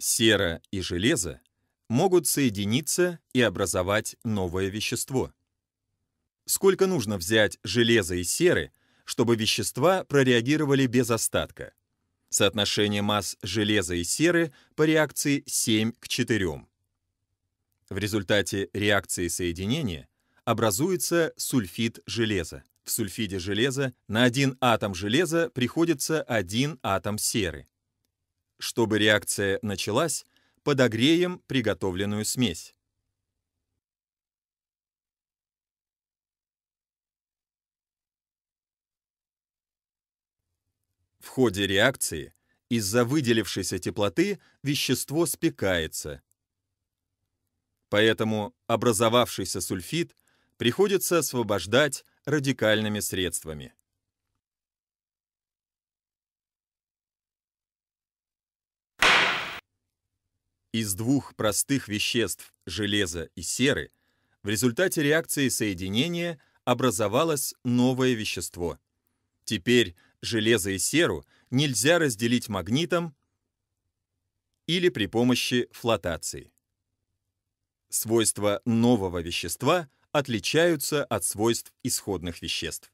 Сера и железо могут соединиться и образовать новое вещество. Сколько нужно взять железа и серы, чтобы вещества прореагировали без остатка? Соотношение масс железа и серы по реакции 7 к 4. В результате реакции соединения образуется сульфид железа. В сульфиде железа на один атом железа приходится один атом серы. Чтобы реакция началась, подогреем приготовленную смесь. В ходе реакции из-за выделившейся теплоты вещество спекается. Поэтому образовавшийся сульфид приходится освобождать радикальными средствами. Из двух простых веществ железа и серы в результате реакции соединения образовалось новое вещество. Теперь железо и серу нельзя разделить магнитом или при помощи флотации. Свойства нового вещества отличаются от свойств исходных веществ.